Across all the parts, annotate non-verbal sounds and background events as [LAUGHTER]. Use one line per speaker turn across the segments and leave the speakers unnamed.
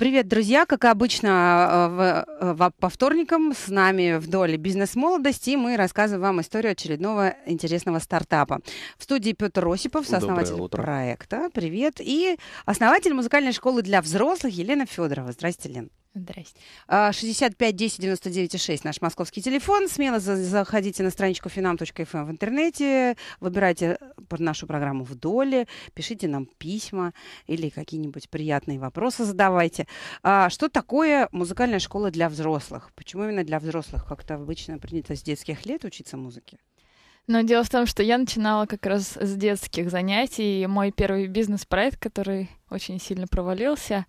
Привет, друзья! Как обычно, э, в, э, в, по вторникам с нами в доле бизнес-молодости мы рассказываем вам историю очередного интересного стартапа. В студии Петр Осипов, сооснователь проекта. Привет! И основатель музыкальной школы для взрослых Елена Федорова. Здрасте, Лен. Здрасте. 65 10 99 6 наш московский телефон. Смело заходите на страничку finam.fm эм в интернете, выбирайте нашу программу в доле, пишите нам письма или какие-нибудь приятные вопросы задавайте. А, что такое музыкальная школа для взрослых? Почему именно для взрослых? Как-то обычно принято с детских лет учиться музыке.
Но дело в том, что я начинала как раз с детских занятий, и мой первый бизнес-проект, который очень сильно провалился,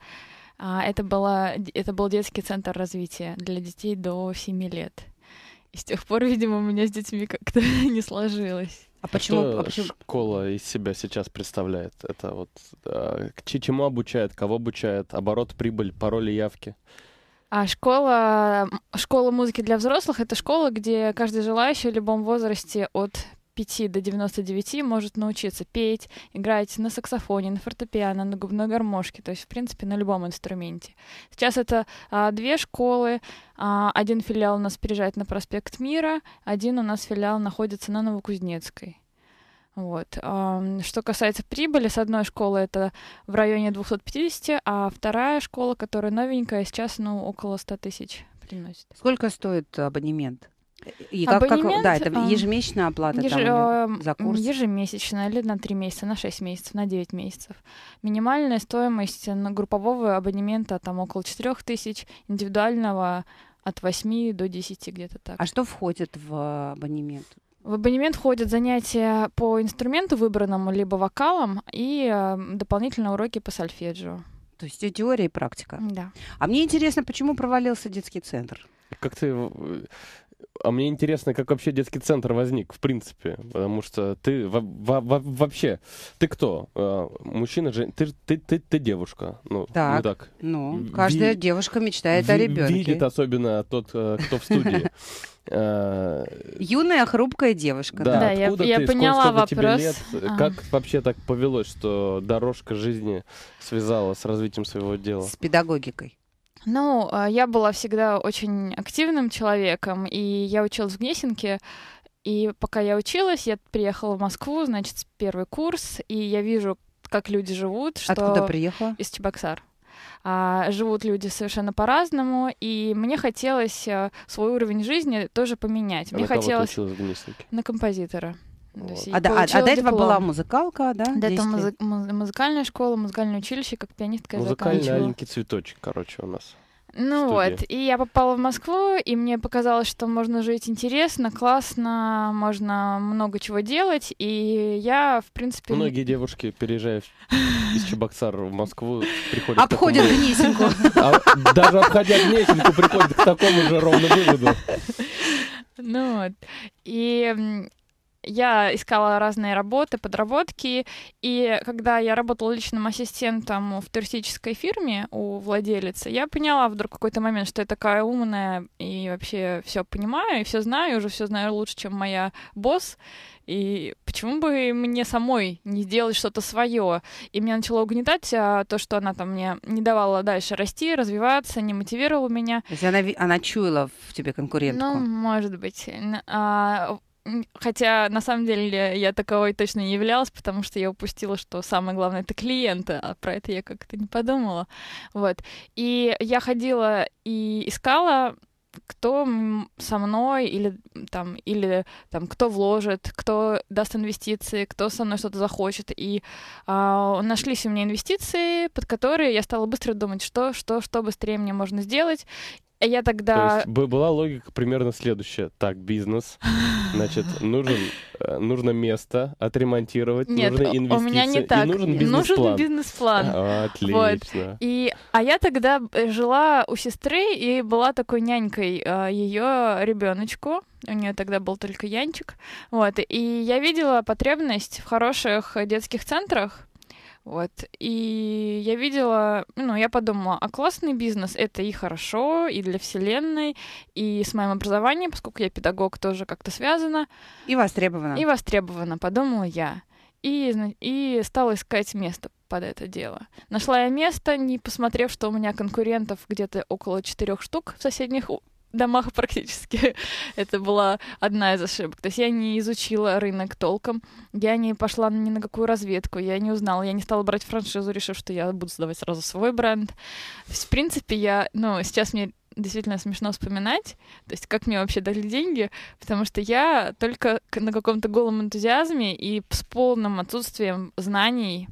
а Это, была, это был детский центр развития для детей до 7 лет. И с тех пор, видимо, у меня с детьми как-то [LAUGHS] не сложилось. А почему, что а почему
школа из себя сейчас представляет? Это вот а, чему обучает, кого обучает, оборот, прибыль, пароли, явки?
А школа, школа музыки для взрослых — это школа, где каждый желающий в любом возрасте от 5 до 99 может научиться петь, играть на саксофоне, на фортепиано, на губной гармошке, то есть, в принципе, на любом инструменте. Сейчас это а, две школы, а, один филиал у нас переезжает на проспект Мира, один у нас филиал находится на Новокузнецкой. Вот. А, что касается прибыли, с одной школы это в районе 250, а вторая школа, которая новенькая, сейчас ну, около 100 тысяч
приносит. Сколько стоит абонемент?
И а как, Абонемент, как, да, это а, ежемесячная оплата еж, там, э, э, за курс? Ежемесячная, или на 3 месяца, на 6 месяцев, на 9 месяцев. Минимальная стоимость э, на группового абонемента там около 4 тысяч, индивидуального от 8 до 10 где-то так. А
что входит в абонемент?
В абонемент входят занятия по инструменту выбранному, либо вокалом, и дополнительно уроки по сольфеджио. То есть и теория, и практика. Да. А мне интересно, почему провалился детский центр?
Как ты а мне интересно, как вообще детский центр возник, в принципе, потому что ты во во вообще, ты кто? Э, мужчина, же, ты, ты, ты, ты девушка. Ну, так, ну, так.
ну каждая Ви девушка мечтает ви о ребенке. Видит
особенно тот, э, кто в студии. [LAUGHS] Э, Юная
хрупкая девушка. Да, да я, ты, я поняла вопрос. Лет, Как
вообще так повелось, что дорожка жизни связала с развитием своего дела? С педагогикой.
Ну, а, я была всегда очень активным человеком, и я училась в Гнесинке, и пока я училась, я приехала в Москву, значит, первый курс, и я вижу, как люди живут. Что... Откуда приехала? Из Чебоксар. А, живут люди совершенно по-разному, и мне хотелось а, свой уровень жизни тоже поменять. Мне на хотелось на композитора. Вот. А, да, а, а до этого диплом. была музыкалка, да? До этого музы- муз- музыкальная школа, музыкальное училище, как пианистка Музыкальный я
цветочек, короче, у нас.
Ну вот, и я попала в Москву, и мне показалось, что можно жить интересно, классно, можно много чего делать, и я, в принципе... Многие
девушки, переезжая из Чебоксар в Москву, приходят... Обходят такому... Гнесинку. А, даже обходя Гнесинку, приходят к такому же ровно выводу.
Ну вот. И я искала разные работы, подработки, и когда я работала личным ассистентом в туристической фирме у владелицы, я поняла вдруг какой-то момент, что я такая умная и вообще все понимаю, и все знаю, уже все знаю лучше, чем моя босс, и почему бы мне самой не сделать что-то свое? И меня начало угнетать а, то, что она там мне не давала дальше расти, развиваться, не мотивировала меня. То
есть она, она чуяла в тебе конкурентку?
Ну, может быть. А, Хотя, на самом деле, я таковой точно не являлась, потому что я упустила, что самое главное — это клиенты, а про это я как-то не подумала. Вот. И я ходила и искала кто со мной или там или там кто вложит, кто даст инвестиции, кто со мной что-то захочет и э, нашлись у меня инвестиции, под которые я стала быстро думать, что что что быстрее мне можно сделать я тогда... То есть
была логика примерно следующая. Так, бизнес, значит, нужен, э, нужно место отремонтировать, Нет, нужны инвестиции. у меня не так. И нужен бизнес-план. Нужен бизнес-план. отлично. Вот.
И, а я тогда э, жила у сестры и была такой нянькой э, ее ребеночку. У нее тогда был только Янчик. Вот. И я видела потребность в хороших детских центрах, вот. И я видела, ну, я подумала, а классный бизнес — это и хорошо, и для вселенной, и с моим образованием, поскольку я педагог, тоже как-то связано. И востребовано. И востребовано, подумала я. И, и стала искать место под это дело. Нашла я место, не посмотрев, что у меня конкурентов где-то около четырех штук в соседних домах практически. [LAUGHS] это была одна из ошибок. То есть я не изучила рынок толком, я не пошла ни на какую разведку, я не узнала, я не стала брать франшизу, решив, что я буду создавать сразу свой бренд. То есть, в принципе, я, ну, сейчас мне действительно смешно вспоминать, то есть как мне вообще дали деньги, потому что я только на каком-то голом энтузиазме и с полным отсутствием знаний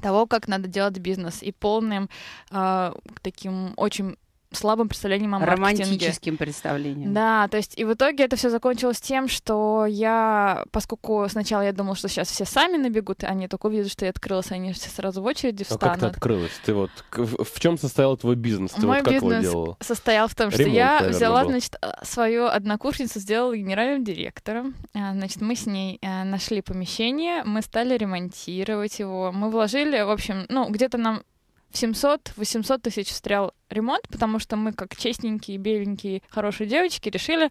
того, как надо делать бизнес, и полным э, таким очень слабым представлением о маркетинге. Романтическим
представлением.
Да, то есть и в итоге это все закончилось тем, что я, поскольку сначала я думала, что сейчас все сами набегут, они а только увидят, что я открылась, они все сразу в очереди встанут. А как ты
открылась? Ты вот в чем состоял твой бизнес? Ты Мой вот как бизнес его
состоял в том, что Ремонт, я наверное, взяла, был. значит, э, свою однокурсницу, сделала генеральным директором. Э, значит, мы с ней э, нашли помещение, мы стали ремонтировать его, мы вложили, в общем, ну где-то нам в 700-800 тысяч стрял ремонт, потому что мы, как честненькие, беленькие, хорошие девочки, решили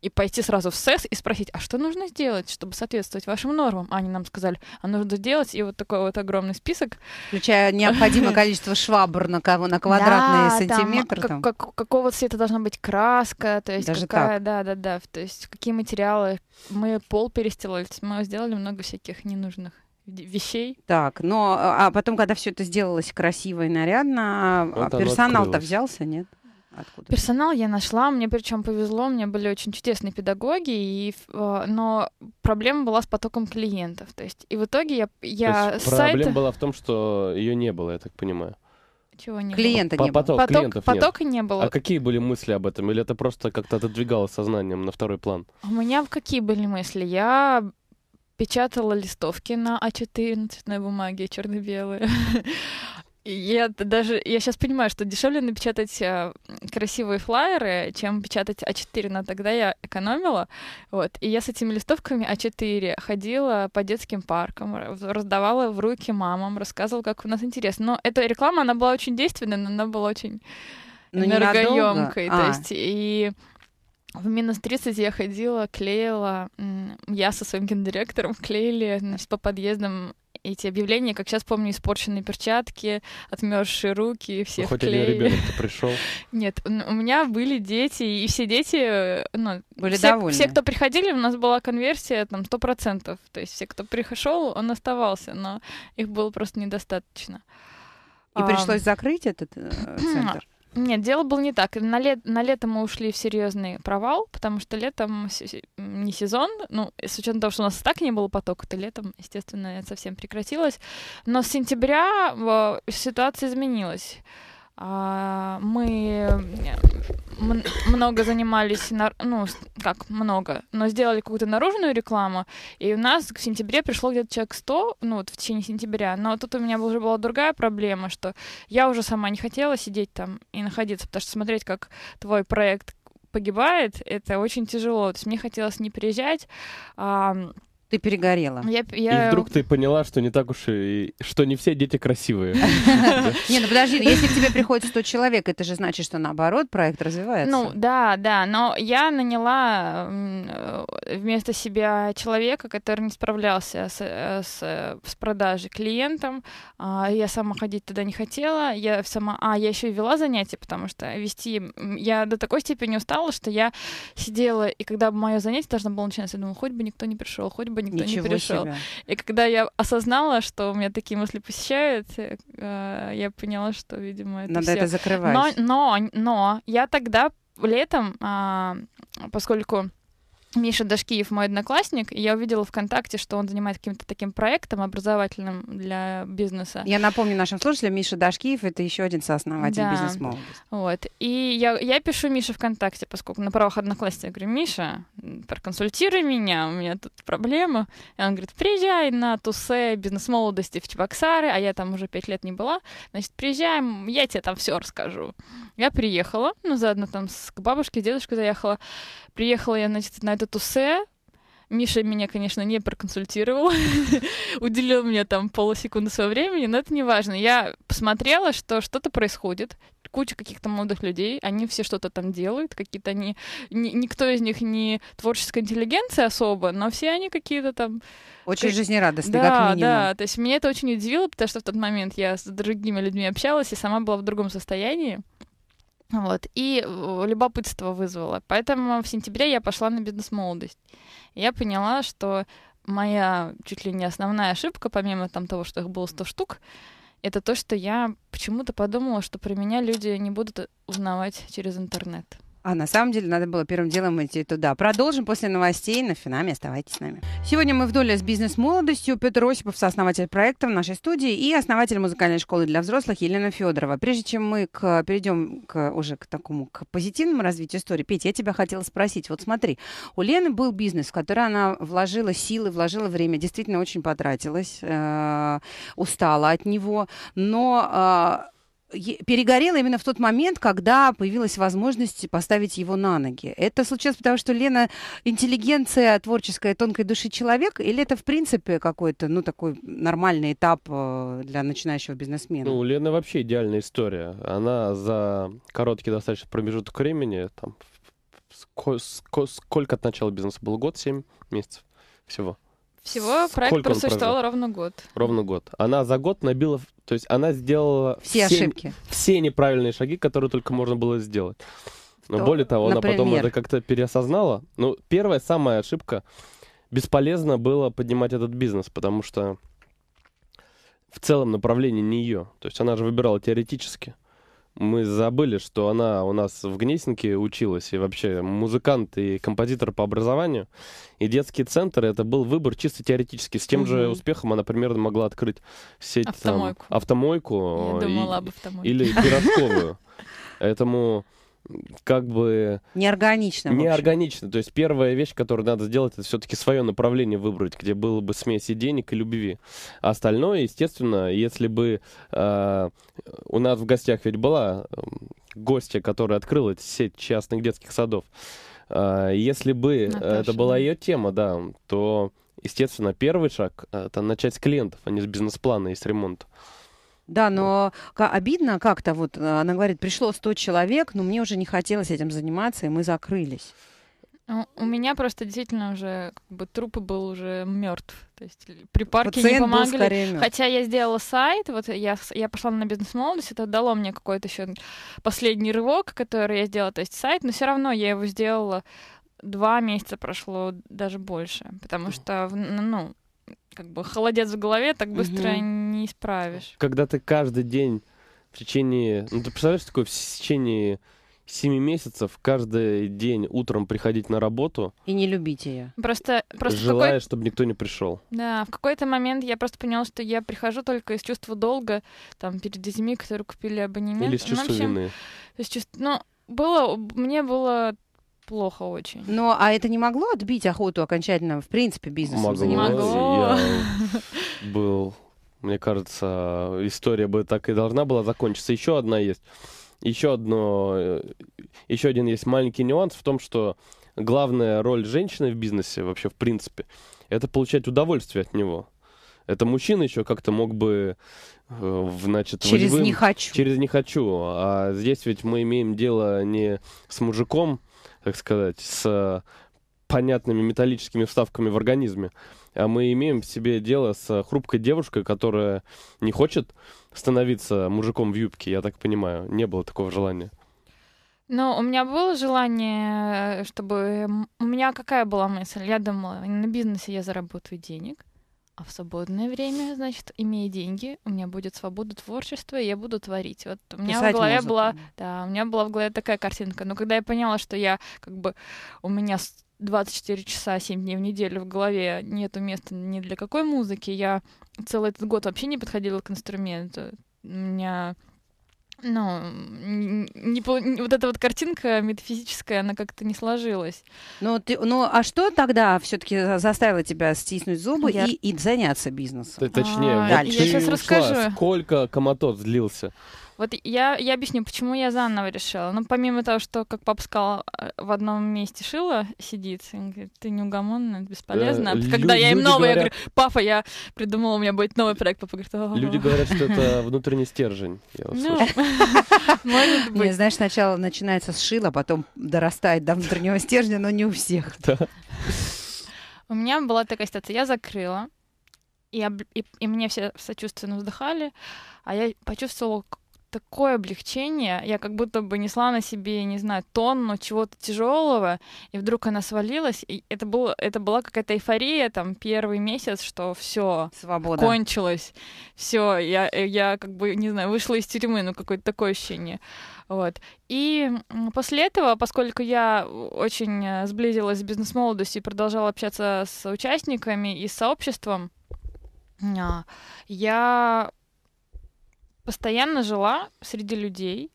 и пойти сразу в СЭС и спросить, а что нужно сделать, чтобы соответствовать вашим нормам? А они нам сказали, а нужно сделать, и вот такой вот огромный список.
Включая [LAUGHS] необходимое количество швабр на, на квадратный да, сантиметр. Там, там. Как,
как, какого цвета должна быть краска, то есть Даже какая, да, да, да, то есть какие материалы. Мы пол перестилали, мы сделали много всяких ненужных вещей.
Так, но а, а потом, когда все это сделалось красиво и нарядно, а, вот персонал-то взялся, нет?
Откуда? Персонал я нашла, мне причем повезло, у меня были очень чудесные педагоги, и, а, но проблема была с потоком клиентов. То есть, и в итоге я, я то есть сайта... Проблема
была в том, что ее не было, я так понимаю.
Чего не Клиента было? не поток, было. Поток, клиентов потока нет. не было. А
какие были мысли об этом? Или это просто как-то отодвигалось сознанием на второй план?
У меня какие были мысли? Я печатала листовки на А4 на цветной бумаге, черно-белые. [LAUGHS] Я даже я сейчас понимаю, что дешевле напечатать э, красивые флайеры, чем печатать А4, но тогда я экономила. Вот. И я с этими листовками А4 ходила по детским паркам, раздавала в руки мамам, рассказывала, как у нас интересно. Но эта реклама, она была очень действенной, но она была очень
энергоемкой. А. То есть,
и в минус 30 я ходила, клеила, я со своим гендиректором [LAUGHS] клеили значит, по подъездам эти объявления, как сейчас помню, испорченные перчатки, отмерзшие руки, ну, все Хоть клеили. один ребенок [LAUGHS] пришел. Нет, у меня были дети, и все дети, ну, были все, довольны. все, кто приходили, у нас была конверсия там 100%. То есть все, кто пришел, он оставался, но их было просто недостаточно. И а, пришлось
закрыть этот э, [CLEARS THROAT] центр?
Нет, дело было не так. На, лет, на лето мы ушли в серьезный провал, потому что летом не сезон, ну, с учетом того, что у нас и так не было потока, то летом, естественно, это совсем прекратилось. Но с сентября э, ситуация изменилась. А, мы много занимались, ну, как много, но сделали какую-то наружную рекламу, и у нас в сентябре пришло где-то человек 100, ну, вот в течение сентября, но тут у меня уже была другая проблема, что я уже сама не хотела сидеть там и находиться, потому что смотреть, как твой проект погибает, это очень тяжело. То есть мне хотелось не приезжать, а, ты перегорела. Я, я... И вдруг
ты поняла, что не так уж и... что не все дети красивые. [LAUGHS] [LAUGHS]
Не, ну подожди, ну если к тебе приходит
100 человек, это же значит, что наоборот проект развивается. Ну
да, да, но я наняла э, вместо себя человека, который не справлялся с э, э, продажей клиентом. А, я сама ходить туда не хотела. Я сама... А, я еще и вела занятия, потому что вести... Я до такой степени устала, что я сидела, и когда мое занятие должно было начинаться, я думала, хоть бы никто не пришел, хоть бы чтобы никто Ничего не пришел. И когда я осознала, что у меня такие мысли посещают, э, я поняла, что, видимо, это Надо все. это закрывать. Но, но, но я тогда летом, а, поскольку Миша Дашкиев мой одноклассник, и я увидела ВКонтакте, что он занимается каким-то таким проектом образовательным для бизнеса. Я
напомню нашим слушателям, Миша Дашкиев — это еще один
сооснователь да. бизнес-молодости. Вот. И я, я пишу Мише ВКонтакте, поскольку на правах одноклассника. говорю, Миша, проконсультируй меня, у меня тут проблема. И он говорит, приезжай на тусе бизнес-молодости в Чебоксары, а я там уже пять лет не была. Значит, приезжаем. я тебе там все расскажу. Я приехала, ну, заодно там с, к бабушке, дедушке заехала. Приехала я, значит, на это тусе. Миша меня, конечно, не проконсультировал, [LAUGHS] уделил мне там полсекунды своего времени, но это не важно. Я посмотрела, что что-то происходит, куча каких-то молодых людей, они все что-то там делают, какие-то они... Ни, никто из них не творческая интеллигенция особо, но все они какие-то там... Очень как... жизнерадостные, да, как минимум. Да, то есть меня это очень удивило, потому что в тот момент я с другими людьми общалась и сама была в другом состоянии. Вот. И э, любопытство вызвало. Поэтому в сентябре я пошла на бизнес-молодость. Я поняла, что моя чуть ли не основная ошибка, помимо там, того, что их было 100 штук, это то, что я почему-то подумала, что про меня люди не будут узнавать через интернет.
А на самом деле надо было первым делом идти туда. Продолжим после новостей на Финаме. Оставайтесь с нами. Сегодня мы в
доле с бизнес-молодостью.
Петр Осипов, сооснователь проекта в нашей студии и основатель музыкальной школы для взрослых Елена Федорова. Прежде чем мы к, перейдем к, уже к такому к позитивному развитию истории, Петя, я тебя хотела спросить. Вот смотри, у Лены был бизнес, в который она вложила силы, вложила время, действительно очень потратилась, э, устала от него, но... Э, перегорела именно в тот момент, когда появилась возможность поставить его на ноги. Это случилось потому, что Лена интеллигенция, творческая, тонкой души человек, или это, в принципе, какой-то, ну, такой нормальный этап э, для начинающего бизнесмена? Ну,
Лена вообще идеальная история. Она за короткий достаточно промежуток времени, там, сколько от начала бизнеса был год, семь месяцев всего. Всего проект Сколько просуществовал
ровно год.
Ровно год. Она за год набила, то есть она сделала все, все ошибки, все неправильные шаги, которые только можно было сделать. Но более того, Например? она потом это как-то переосознала. Ну, первая самая ошибка бесполезно было поднимать этот бизнес, потому что в целом направление не ее. То есть она же выбирала теоретически мы забыли, что она у нас в Гнесинке училась, и вообще музыкант и композитор по образованию. И детский центр — это был выбор чисто теоретически. С тем угу. же успехом она примерно могла открыть сеть... Автомойку. Там, автомойку. Я э, думала об автомойке. Или пирожковую. [LAUGHS] Поэтому как бы... Неорганично. Неорганично. То есть первая вещь, которую надо сделать, это все-таки свое направление выбрать, где было бы смесь и денег, и любви. А остальное, естественно, если бы э, у нас в гостях ведь была эм, гостья, которая открыла сеть частных детских садов, э, если бы э, Наташа, это была да. ее тема, да, то, естественно, первый шаг это начать с клиентов, а не с бизнес-плана и с ремонта.
Да, но обидно как-то. Вот э, она говорит, пришло 100 человек, но мне уже не хотелось этим заниматься, и мы закрылись.
А у меня просто действительно уже как бы труп был уже мертв. То есть припарки не помогли. Хотя я сделала сайт, вот я, я пошла на бизнес молодость, это дало мне какой-то еще последний рывок, который я сделала, то есть сайт, но все равно я его сделала два месяца прошло, даже больше, потому что, ну, как бы холодец в голове так быстро угу. не исправишь.
Когда ты каждый день в течение... Ну, ты представляешь, такое в течение семи месяцев каждый день утром приходить на работу.
И не любить ее. Просто, просто желая, какой...
чтобы никто не пришел.
Да, в какой-то момент я просто поняла, что я прихожу только из чувства долга, там, перед детьми, которые купили абонемент. Или из ну, чувства ну, общем, вины. Из чувств... Ну, было, мне было плохо очень. Но а это не могло
отбить охоту окончательно, в принципе, бизнесом могло. заниматься? Могло. Я
[LAUGHS] был, мне кажется, история бы так и должна была закончиться. Еще одна есть. Еще одно, э, еще один есть маленький нюанс в том, что главная роль женщины в бизнесе вообще в принципе это получать удовольствие от него. Это мужчина еще как-то мог бы, э, значит, через волевым, не хочу. Через не хочу. А здесь ведь мы имеем дело не с мужиком, так сказать, с э, понятными металлическими вставками в организме. А мы имеем в себе дело с э, хрупкой девушкой, которая не хочет становиться мужиком в юбке, я так понимаю. Не было такого желания.
Но ну, у меня было желание, э, чтобы... У меня какая была мысль? Я думала, на бизнесе я заработаю денег, а в свободное время, значит, имея деньги, у меня будет свобода творчества, и я буду творить. Вот у меня Писать в голове музыку. была, да, у меня была в голове такая картинка. Но когда я поняла, что я как бы у меня 24 часа 7 дней в неделю в голове нету места ни для какой музыки, я целый этот год вообще не подходила к инструменту. У меня ну, не, не, вот эта вот картинка метафизическая, она как-то не сложилась. Ну, ты,
ну а что тогда все-таки заставило тебя стиснуть зубы я... и, и заняться бизнесом? Ты, точнее,
а, вот я сейчас расскажу. Сколько коматоз длился?
Вот я, я объясню, почему я заново решила. Ну, помимо того, что, как папа сказал, «А, в одном месте шила сидит, говорит, ты неугомонная, это бесполезно. А э, Когда лю- я им новый, говорят... я говорю, папа, я придумала, у меня будет новый проект. Папа говорит, О-о-о. Люди говорят, что это
внутренний стержень. Ну,
[LAUGHS]
может быть. Знаешь, сначала начинается с шила, потом дорастает до внутреннего стержня, но не у всех.
[LAUGHS] У меня была такая ситуация, я закрыла, и, и, и мне все сочувственно вздыхали, а я почувствовала такое облегчение. Я как будто бы несла на себе, не знаю, тонну чего-то тяжелого, и вдруг она свалилась. И это, было, это была какая-то эйфория, там, первый месяц, что все Свобода. кончилось. Все, я, я как бы, не знаю, вышла из тюрьмы, ну, какое-то такое ощущение. Вот. И после этого, поскольку я очень э, сблизилась с бизнес-молодостью и продолжала общаться с участниками и с сообществом, а, я постоянно жила среди людей,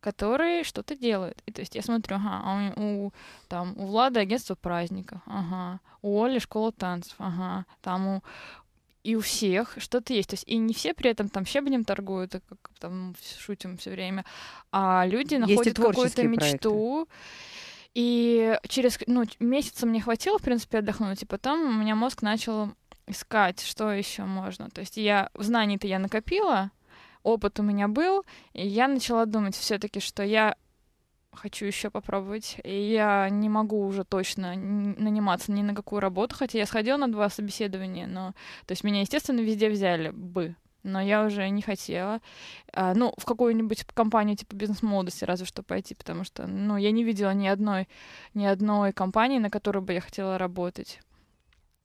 которые что-то делают. И то есть я смотрю, ага, а у, там, у Влада агентство праздников, ага, у Оли школа танцев, ага, там у, и у всех что-то есть. То есть и не все при этом там щебнем торгуют, как там шутим все время, а люди находят какую-то мечту. Проекты. И через ну, месяца мне хватило, в принципе, отдохнуть, и потом у меня мозг начал искать, что еще можно. То есть я знаний-то я накопила, опыт у меня был, и я начала думать все-таки, что я хочу еще попробовать. И я не могу уже точно наниматься ни на какую работу, хотя я сходила на два собеседования, но... То есть меня, естественно, везде взяли бы, но я уже не хотела. А, ну, в какую-нибудь компанию типа бизнес-молодости разве что пойти, потому что, ну, я не видела ни одной, ни одной компании, на которой бы я хотела работать.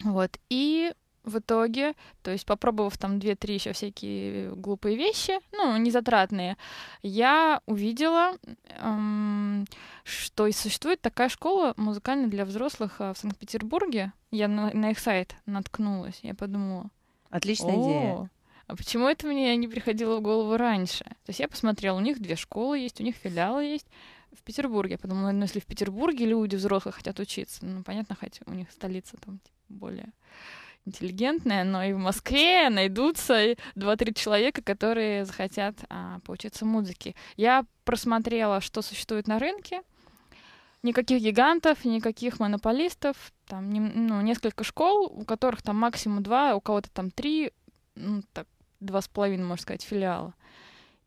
Вот. И в итоге, то есть попробовав там 2-3 еще всякие глупые вещи, ну, незатратные, я увидела, эм, что и существует такая школа музыкальная для взрослых э, в Санкт-Петербурге. Я на, на их сайт наткнулась, я подумала. Отличная О, идея. А почему это мне не приходило в голову раньше? То есть я посмотрела, у них две школы есть, у них филиалы есть в Петербурге. Я подумала, ну если в Петербурге люди взрослые хотят учиться, ну понятно, хотя у них столица там типа, более интеллигентная, но и в Москве найдутся два-три человека, которые захотят а, поучиться музыке. Я просмотрела, что существует на рынке. Никаких гигантов, никаких монополистов. Там не, ну, несколько школ, у которых там максимум два, у кого-то там три, ну, так, два с половиной, можно сказать, филиала.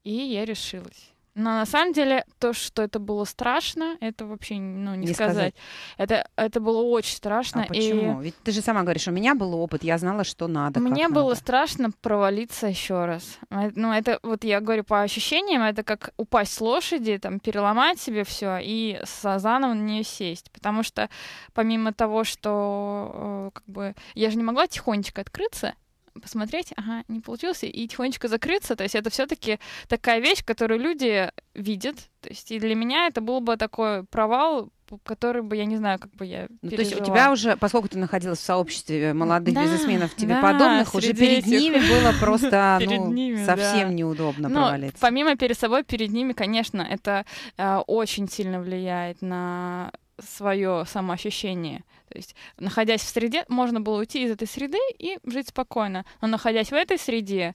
И я решилась. Но на самом деле то, что это было страшно, это вообще ну, не, не сказать. сказать. Это, это было очень страшно. А почему? И... Ведь
ты же сама говоришь, у меня был опыт, я знала, что надо. Мне
было надо. страшно провалиться еще раз. Ну, это вот я говорю по ощущениям, это как упасть с лошади, там, переломать себе все и заново на нее сесть. Потому что помимо того, что э, как бы я же не могла тихонечко открыться, посмотреть, ага, не получился, и тихонечко закрыться. То есть это все-таки такая вещь, которую люди видят. То есть и для меня это был бы такой провал, который бы, я не знаю, как бы я ну, То есть у тебя
уже, поскольку ты находилась в сообществе молодых да, бизнесменов тебе да, подобных, уже перед этих. ними было просто [LAUGHS] ну, ними, совсем да. неудобно ну, провалиться.
Помимо перед собой, перед ними, конечно, это э, очень сильно влияет на свое самоощущение. То есть, находясь в среде, можно было уйти из этой среды и жить спокойно. Но находясь в этой среде,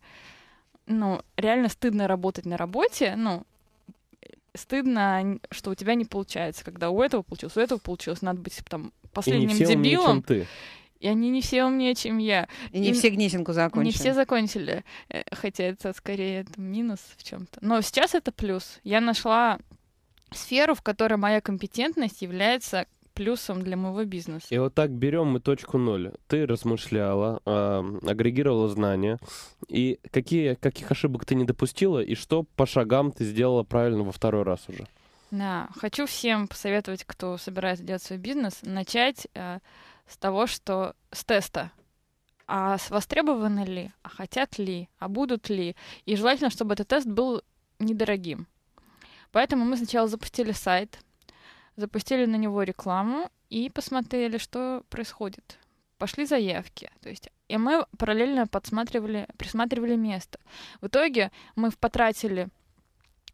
ну, реально стыдно работать на работе, ну, стыдно, что у тебя не получается, когда у этого получилось, у этого получилось, надо быть там последним и не все дебилом. Умнее, чем ты. И они не все умнее, чем я. И не и все Гнесинку закончили. Не все закончили. Э, хотя это скорее это минус в чем-то. Но сейчас это плюс. Я нашла сферу, в которой моя компетентность является плюсом для моего бизнеса.
И вот так берем мы точку ноль. Ты размышляла, э, агрегировала знания, и какие, каких ошибок ты не допустила, и что по шагам ты сделала правильно во второй раз уже?
Да, хочу всем посоветовать, кто собирается делать свой бизнес, начать э, с того, что с теста. А востребованы ли, а хотят ли, а будут ли. И желательно, чтобы этот тест был недорогим. Поэтому мы сначала запустили сайт, запустили на него рекламу и посмотрели, что происходит. Пошли заявки. То есть, и мы параллельно подсматривали, присматривали место. В итоге мы потратили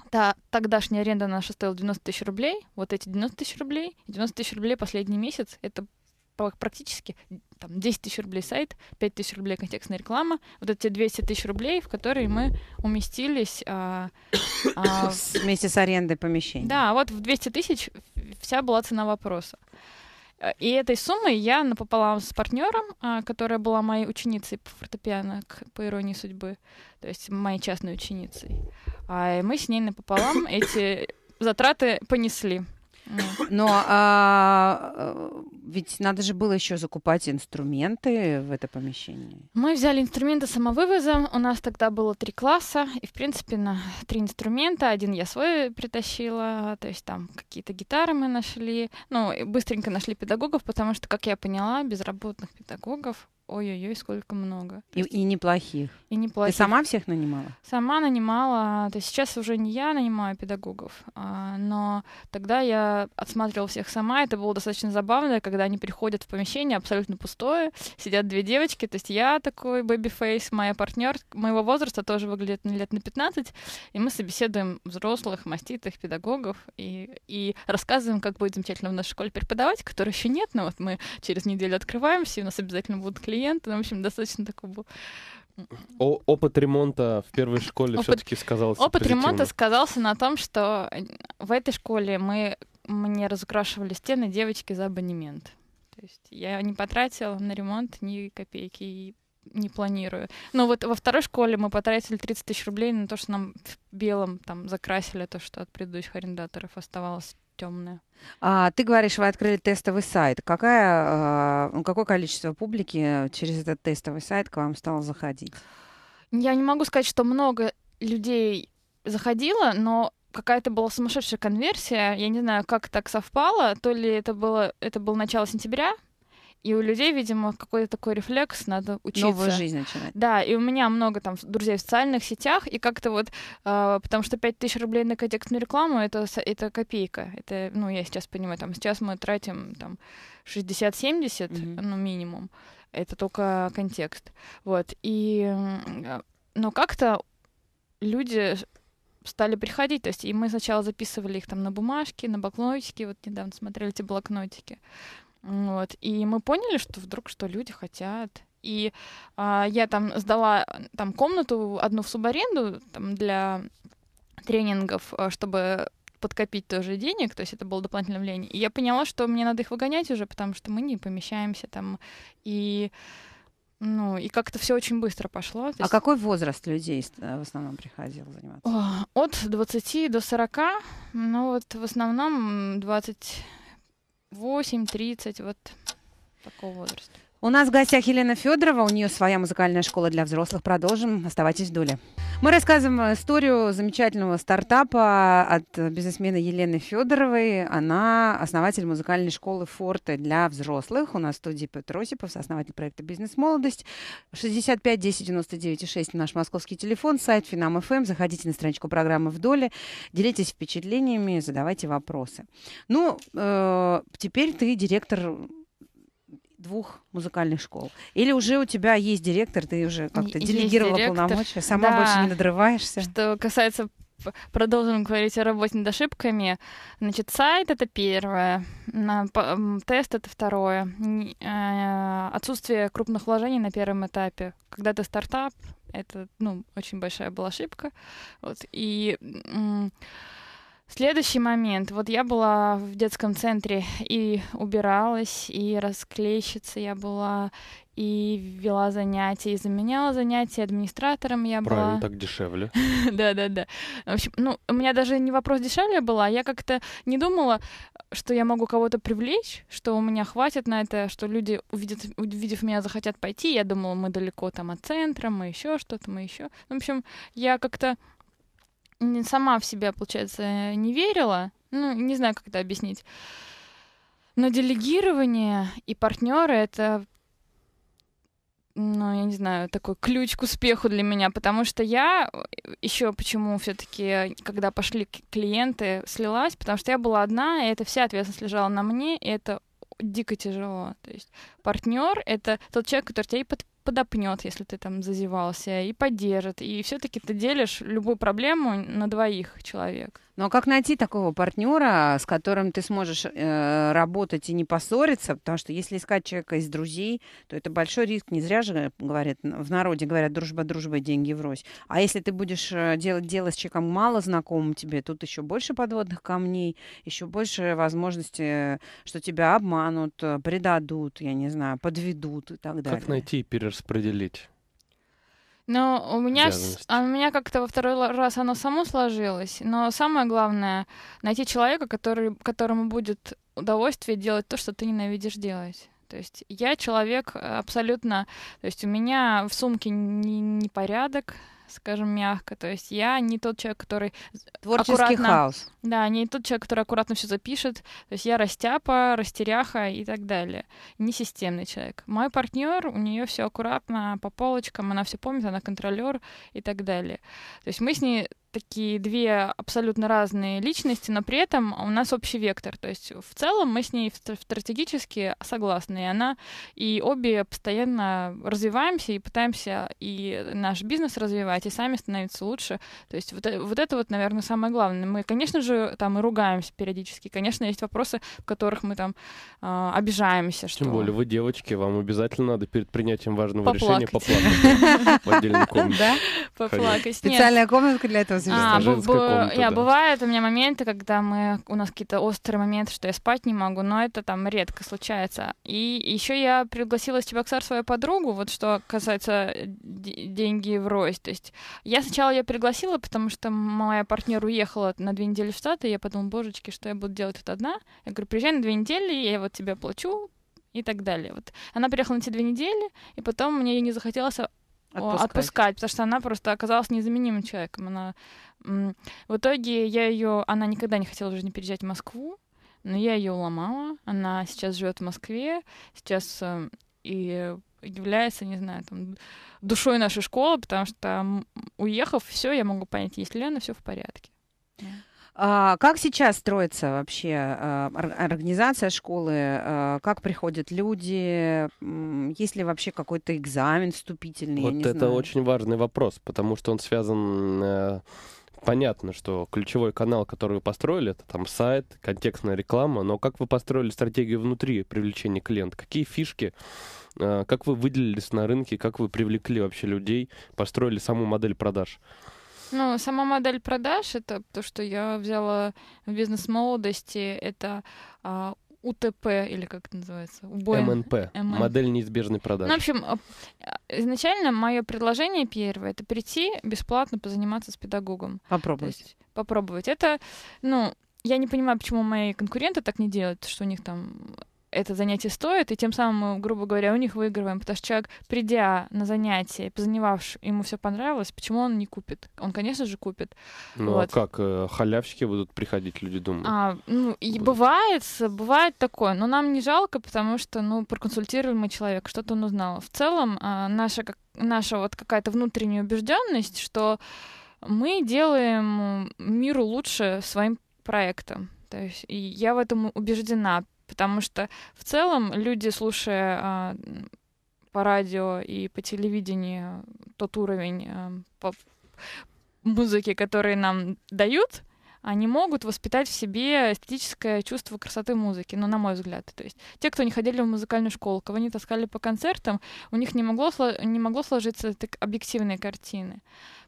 та, тогдашняя аренда наша стоила 90 тысяч рублей, вот эти 90 тысяч рублей, 90 тысяч рублей последний месяц, это практически там, 10 тысяч рублей сайт, 5 тысяч рублей контекстная реклама, вот эти 200 тысяч рублей, в которые мы уместились... А, [COUGHS] а, Вместе с
арендой помещения.
Да, вот в 200 тысяч вся была цена вопроса. Э, и этой суммой я напополам с партнером, а, которая была моей ученицей по фортепиано, по иронии судьбы, то есть моей частной ученицей. А, и мы с ней напополам эти затраты понесли. Но а,
ведь надо же было еще закупать инструменты в это помещение.
Мы взяли инструменты самовывоза. У нас тогда было три класса. И, в принципе, на три инструмента. Один я свой притащила. То есть там какие-то гитары мы нашли. Ну, и быстренько нашли педагогов, потому что, как я поняла, безработных педагогов ой-ой-ой, сколько много. И, есть... и
неплохих.
И неплохих. Ты сама
всех нанимала?
Сама нанимала. А, то есть сейчас уже не я нанимаю педагогов, а, но тогда я отсматривала всех сама. Это было достаточно забавно, когда они приходят в помещение абсолютно пустое, сидят две девочки. То есть я такой бэби-фейс, моя партнер моего возраста тоже выглядит на лет на 15, и мы собеседуем взрослых, маститых педагогов и, и рассказываем, как будет замечательно в нашей школе преподавать, которой еще нет, но вот мы через неделю открываемся, и у нас обязательно будут клиенты клиента. Ну, в общем, достаточно такой был
о, опыт ремонта в первой школе опыт, все-таки сказался. Опыт позитивно. ремонта
сказался на том, что э, в этой школе мы мне разукрашивали стены девочки за абонемент. То есть я не потратила на ремонт ни копейки и не планирую. Но вот во второй школе мы потратили 30 тысяч рублей на то, что нам в белом там закрасили то, что от предыдущих арендаторов оставалось темная.
А, ты говоришь, вы открыли тестовый сайт. Какая, э, какое количество публики через этот тестовый сайт к вам стало заходить?
Я не могу сказать, что много людей заходило, но какая-то была сумасшедшая конверсия. Я не знаю, как так совпало. То ли это было это было начало сентября, и у людей, видимо, какой-то такой рефлекс, надо учиться. Новую жизнь начинать. Да, и у меня много там друзей в социальных сетях, и как-то вот, э, потому что 5000 рублей на контекстную рекламу, это, это копейка. Это, ну, я сейчас понимаю, там, сейчас мы тратим там 60-70, mm-hmm. ну, минимум. Это только контекст. Вот, и... Но как-то люди стали приходить. То есть, и мы сначала записывали их там на бумажке, на блокнотики, Вот недавно смотрели эти блокнотики. Вот. И мы поняли, что вдруг что люди хотят. И а, я там сдала там комнату одну в субаренду там, для тренингов, э, чтобы подкопить тоже денег, то есть это было дополнительное влияние. И я поняла, что мне надо их выгонять уже, потому что мы не помещаемся там. И ну, и как-то все очень быстро пошло. А есть... А какой
возраст людей э, в основном приходил
заниматься? От 20 до 40, ну вот в основном 20 8-30, вот такого возраста.
У нас в гостях Елена Федорова, у нее своя музыкальная школа для взрослых. Продолжим, оставайтесь в доле. Мы рассказываем историю замечательного стартапа от бизнесмена Елены Федоровой. Она основатель музыкальной школы «Форте» для взрослых. У нас в студии Петр Осипов, основатель проекта «Бизнес-молодость». 65 10 99 6 наш московский телефон, сайт Финам.ФМ. Эм». Заходите на страничку программы «В доле», делитесь впечатлениями, задавайте вопросы. Ну, э, теперь ты директор двух музыкальных школ? Или уже у тебя есть директор, ты уже как-то делегировала директор, полномочия, сама да. больше не надрываешься?
Что касается продолжим говорить о работе над ошибками. Значит, сайт это первое, тест это второе, э, отсутствие крупных вложений на первом этапе. Когда ты стартап, это ну, очень большая была ошибка. Вот, и Следующий момент. Вот я была в детском центре и убиралась, и расклещица я была, и вела занятия, и заменяла занятия администратором я Правильно, была. Правильно, так дешевле. Да-да-да. [LAUGHS] В общем, ну, у меня даже не вопрос дешевле была, а я как-то не думала, что я могу кого-то привлечь, что у меня хватит на это, что люди, увидят, увидев меня, захотят пойти. Я думала, мы далеко там от центра, мы еще что-то, мы еще. В общем, я как-то сама в себя, получается, не верила. Ну, не знаю, как это объяснить. Но делегирование и партнеры это ну, я не знаю, такой ключ к успеху для меня, потому что я еще почему все-таки, когда пошли клиенты, слилась, потому что я была одна, и эта вся ответственность лежала на мне, и это дико тяжело. То есть партнер это тот человек, который тебя и под, подопнет, если ты там зазевался, и поддержит. И все-таки ты делишь любую проблему на двоих человек. Но как
найти такого партнера, с которым ты сможешь э, работать и не поссориться? Потому что если искать человека из друзей, то это большой риск. Не зря же говорят, в народе говорят дружба, дружба, деньги врозь. А если ты будешь э, делать дело с человеком мало знакомым тебе, тут еще больше подводных камней, еще больше возможности, что тебя обманут, э, предадут, я не знаю, подведут и так далее. Как
найти и перераспределить?
Но у меня, с... а у меня как-то во второй раз оно само сложилось. Но самое главное — найти человека, который, которому будет удовольствие делать то, что ты ненавидишь делать. То есть я человек э, абсолютно... То есть у меня в сумке непорядок, скажем мягко. То есть я не тот человек, который творческий аккуратно... хаос. Да, не тот человек, который аккуратно все запишет. То есть я растяпа, растеряха и так далее. Не системный человек. Мой партнер, у нее все аккуратно по полочкам, она все помнит, она контролер и так далее. То есть мы с ней такие две абсолютно разные личности, но при этом у нас общий вектор. То есть в целом мы с ней стратегически согласны. И она и обе постоянно развиваемся и пытаемся и наш бизнес развивать, и сами становиться лучше. То есть вот, э, вот это вот, наверное, самое главное. Мы, конечно же, там и ругаемся периодически. Конечно, есть вопросы, в которых мы там э, обижаемся. Что... Тем более
вы девочки, вам обязательно надо перед принятием важного поплакать. решения
поплакать [LAUGHS] в отдельной комнате поплакать. Специальная комната для этого а, я бывает у меня моменты, когда мы у нас какие-то острые моменты, что я спать не могу, но это там редко случается. И еще я пригласила с Чебоксар свою подругу, вот что касается э, деньги в рост. То есть я сначала ее пригласила, потому что моя партнер уехала на две недели в Штаты, и я подумала, божечки, что я буду делать тут одна? Я говорю, приезжай на две недели, я вот тебе плачу, и так далее. Вот она приехала на эти две недели, и потом мне не захотелось а отпускать. отпускать, потому что она просто оказалась незаменимым человеком. Она в итоге я ее, она никогда не хотела в жизни переезжать в Москву, но я ее уломала. Она сейчас живет в Москве, сейчас э, и является, не знаю, там душой нашей школы, потому что уехав, все, я могу понять, есть она все в порядке. Yeah. А,
как сейчас строится вообще а, организация школы? А, как приходят люди? Есть ли вообще какой-то экзамен вступительный? Вот это знаю. очень
важный вопрос, потому что он связан э, понятно, что ключевой канал, который вы построили, это там сайт, контекстная реклама, но как вы построили стратегию внутри привлечения клиента? Какие фишки, э, как вы выделились на рынке, как вы привлекли вообще людей, построили саму модель продаж?
Ну, сама модель продаж — это то, что я взяла в бизнес молодости. Это а, УТП, или как это называется? Убой... МНП. МН... Модель
неизбежной продажи. Ну, в общем,
а, изначально мое предложение первое — это прийти бесплатно позаниматься с педагогом.
Попробовать. есть,
попробовать. Это, ну, я не понимаю, почему мои конкуренты так не делают, что у них там это занятие стоит, и тем самым мы, грубо говоря, у них выигрываем, потому что человек, придя на занятие, позанивавши, ему все понравилось, почему он не купит? Он, конечно же, купит. Ну а вот.
а как, э, халявщики будут приходить, люди думают?
А, ну, и будут. бывает, бывает такое, но нам не жалко, потому что, ну, проконсультировали мы человека, что-то он узнал. В целом, а, наша, наша вот какая-то внутренняя убежденность, что мы делаем миру лучше своим проектом. То есть и я в этом убеждена. Потому что в целом люди, слушая а, по радио и по телевидению тот уровень а, по музыки, который нам дают, они могут воспитать в себе эстетическое чувство красоты музыки, ну, на мой взгляд. То есть те, кто не ходили в музыкальную школу, кого не таскали по концертам, у них не могло, не могло сложиться так объективной картины.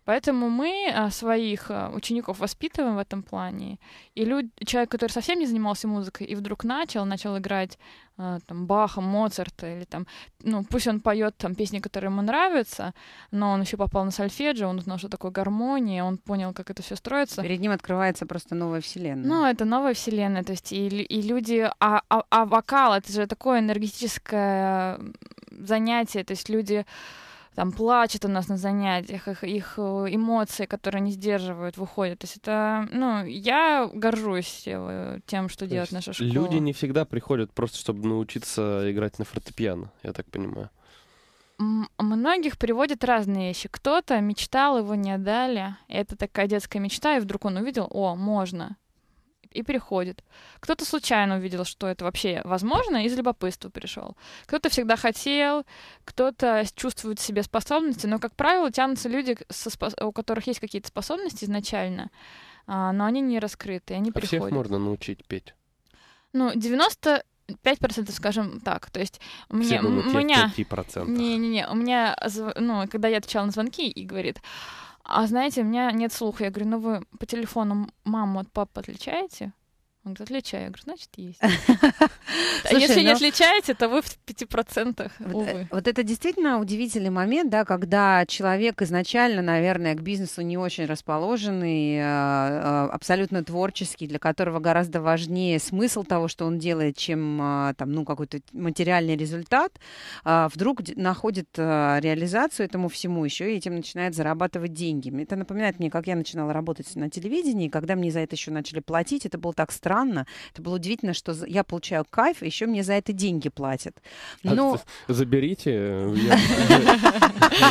Поэтому мы а, своих а, учеников воспитываем в этом плане. И люд... человек, который совсем не занимался музыкой и вдруг начал, начал играть а, там, Баха, Моцарта или там, ну, пусть он поет там песни, которые ему нравятся, но он еще попал на сольфеджио, он узнал, что такое гармония, он понял, как это все строится. Перед ним открывается просто новая вселенная. Ну, это новая вселенная, то есть и, и люди, а, а, а вокал это же такое энергетическое занятие, то есть люди там плачет у нас на занятиях, их, их э, эмоции, которые не сдерживают, выходят. То есть это, ну, я горжусь э, тем, что То делает наша школа. Люди не
всегда приходят просто, чтобы научиться играть на фортепиано, я так понимаю.
Многих приводят разные вещи. Кто-то мечтал, его не отдали. Это такая детская мечта, и вдруг он увидел, о, можно и переходит. Кто-то случайно увидел, что это вообще возможно, и из любопытства перешел. Кто-то всегда хотел, кто-то чувствует в себе способности, но, как правило, тянутся люди, со, у которых есть какие-то способности изначально, а, но они не раскрыты, они а переходят. Всех можно
научить петь?
Ну, 90 5%, скажем так. То есть мне, у меня... Не-не-не, у меня, ну, когда я отвечала на звонки, и говорит, а знаете, у меня нет слуха. Я говорю, ну вы по телефону маму от папы отличаете? Он говорит, отличаю. Я говорю, значит, есть. [LAUGHS] А если не ну отличаете, то вы в 5%, э, увы.
Вот это действительно удивительный момент, да, когда человек изначально, наверное, к бизнесу не очень расположенный, э, э, абсолютно творческий, для которого гораздо важнее смысл того, что он делает, чем там, ну, какой-то материальный результат, вдруг находит реализацию этому всему еще и этим начинает зарабатывать деньги. Это напоминает мне, как я начинала работать на телевидении, когда мне за это еще начали платить, это было так странно, странно. Это было удивительно, что я получаю кайф, и еще мне за это деньги платят.
А Но... А, заберите, э, [LAUGHS]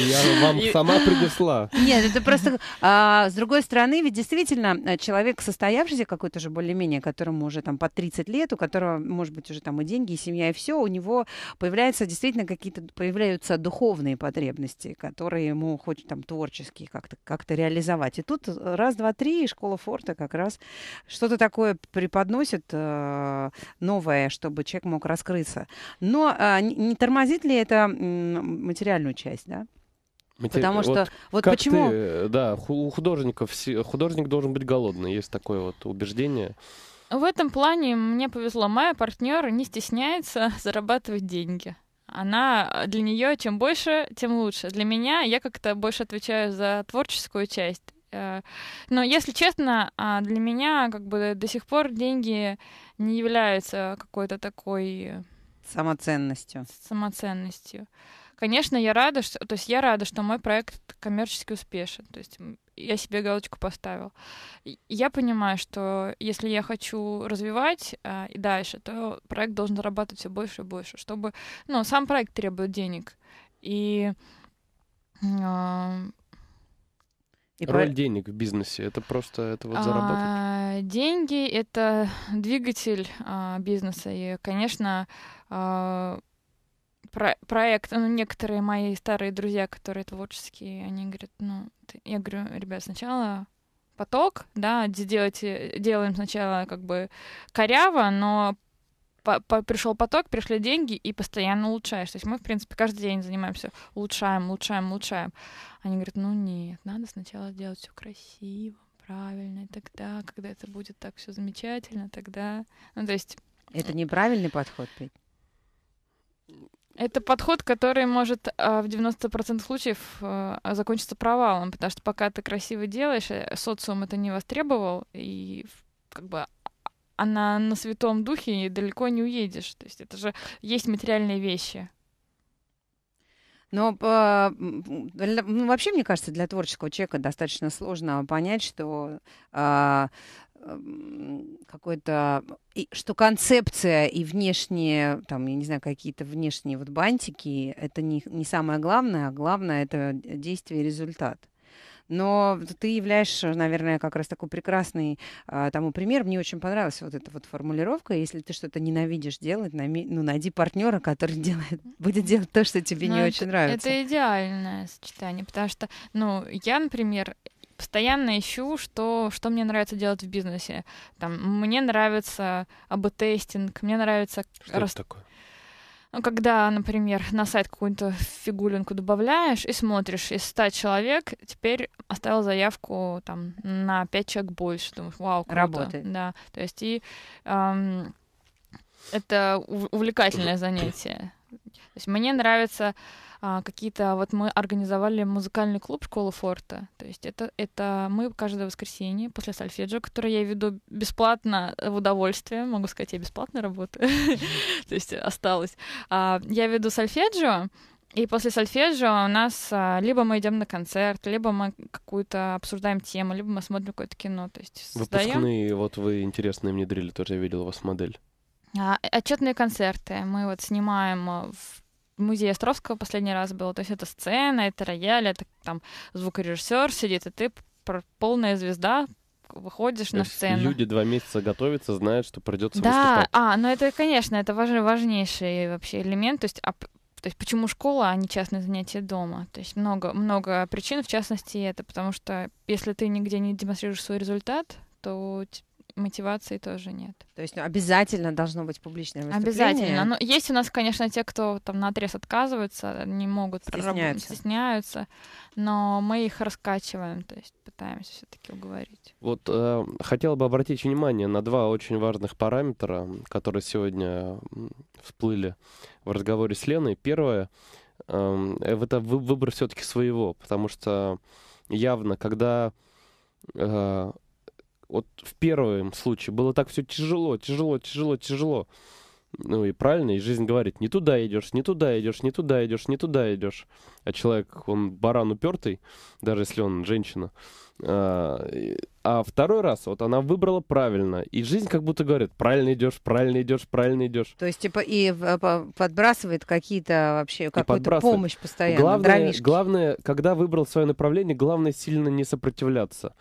я вам сама принесла.
Нет, это просто... А, с другой стороны, ведь действительно э, человек состоявшийся какой-то же более-менее, которому уже там по 30 лет, у которого, может быть, уже там и деньги, и семья, и все, у него появляются действительно какие-то, появляются духовные потребности, которые ему хоть там творческие как-то как реализовать. И тут раз, два, три, и школа форта как раз что-то такое при преподносит э, новое, чтобы человек мог раскрыться. Но а, не тормозит ли это материальную часть, да?
Матери... Потому что вот, вот почему... Ты, да, у художников художник должен быть голодный, есть такое вот убеждение.
В этом плане мне повезло. Моя партнер не стесняется [LAUGHS] зарабатывать деньги. Она э, для нее чем больше, тем лучше. Для меня я как-то больше отвечаю за творческую часть. Э, но, если честно, а, для меня как бы до сих пор деньги не являются какой-то такой...
Самоценностью.
Самоценностью. Конечно, я рада, что, то есть я рада, что мой проект коммерчески успешен. То есть я себе галочку поставил. Я понимаю, что если я хочу развивать а, и дальше, то проект должен зарабатывать все больше и больше, чтобы, ну, сам проект требует денег. И а, и Роль по...
денег в бизнесе это просто это вот заработать.
А, деньги это [LAUGHS] двигатель а, бизнеса и, конечно, а, про проект. Ну некоторые мои старые друзья, которые творческие, они говорят, ну ты... я говорю, ребят, сначала поток, да, делайте, делаем сначала как бы коряво, но по по пришел поток, пришли деньги, и постоянно улучшаешь. То есть мы, в принципе, каждый день занимаемся, улучшаем, улучшаем, улучшаем. Они говорят, ну нет, надо сначала сделать все красиво, правильно, и тогда, когда это будет так все замечательно, тогда... Ну, то есть...
Это неправильный подход, Петь?
Это подход, который может а, в 90% случаев а, закончиться провалом, потому что пока ты красиво делаешь, э, социум это не востребовал, и как бы она на Святом Духе и далеко не уедешь. То есть это же есть материальные вещи.
Но а, ну, вообще, мне кажется, для творческого человека достаточно сложно понять, что а, какой-то и, что концепция и внешние, там, я не знаю, какие-то внешние вот бантики, это не, не самое главное, а главное это действие и результат. Но ты являешься, наверное, как раз такой прекрасный а, тому пример. Мне очень понравилась вот эта вот формулировка. Если ты что-то ненавидишь делать, нами, ну, найди партнера, который делает, будет делать то, что тебе Но не ну, это, очень нравится. Это
идеальное сочетание, потому что, ну, я, например, постоянно ищу, что, что мне нравится делать в бизнесе. Там, мне нравится АБ-тестинг, мне нравится... Что рас... это такое? Ну, когда, например, на сайт какую-то фигулинку добавляешь и смотришь, из 100 человек теперь оставил заявку там на 5 человек больше. Думаешь, вау, круто. Работает. Да, то есть и эм, это увлекательное занятие. То есть мне нравится а, какие-то... Вот мы организовали музыкальный клуб «Школа форта». То есть это, это мы каждое воскресенье после сольфеджио, который я веду бесплатно э, в удовольствие. Могу сказать, я бесплатно работаю. [LAUGHS] То есть осталось. А, я веду сольфеджио, и после сольфеджио у нас а, либо мы идем на концерт, либо мы какую-то обсуждаем тему, либо мы смотрим какое-то кино. То есть создаем... Выпускные,
вот вы интересные внедрили, тоже я видел у вас модель.
А, э, отчетные концерты. Мы вот снимаем а, в музее Островского последний раз было. То есть это сцена, это рояль, это там звукорежиссер сидит, и ты полная звезда, выходишь на сцену. Люди
два месяца готовятся, знают, что придется да. выступать.
Да, а, но ну это, конечно, это важ, важнейший вообще элемент. То есть, а, то есть почему школа, а не частные занятия дома? То есть много, много причин, в частности, это потому что если ты нигде не демонстрируешь свой результат, то мотивации тоже нет.
То есть ну, обязательно должно быть публичное выступление? Обязательно. Но
ну, есть у нас, конечно, те, кто там на отрез отказываются, не могут стесняются. стесняются, но мы их раскачиваем, то есть пытаемся все-таки уговорить.
Вот э, хотел бы обратить внимание на два очень важных параметра, которые сегодня всплыли в разговоре с Леной. Первое эм, э, это выбор все-таки своего, потому что явно, когда э, вот в первом случае было так все тяжело, тяжело, тяжело, тяжело. Ну и правильно, и жизнь говорит, не туда идешь, не туда идешь, не туда идешь, не туда идешь. А человек, он баран упертый, даже если он женщина, а, а второй раз вот она выбрала правильно, и жизнь как будто говорит, правильно идешь, правильно идешь, правильно идешь.
То есть типа и э, подбрасывает какие-то вообще какую-то помощь постоянно. Главное,
главное, когда выбрал свое направление, главное сильно не сопротивляться,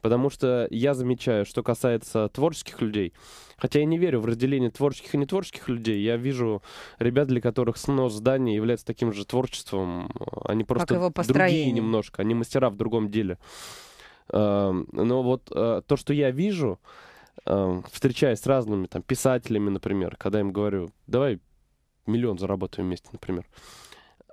потому что я замечаю, что касается творческих людей, хотя я не верю в разделение творческих и нетворческих людей, я вижу ребят, для которых снос здания является таким же творчеством, они а просто другие немножко, они а мастера в другом деле. Эм, но вот э, то, что я вижу, эм, встречаясь с разными там писателями, например, когда им говорю, давай миллион заработаем вместе, например,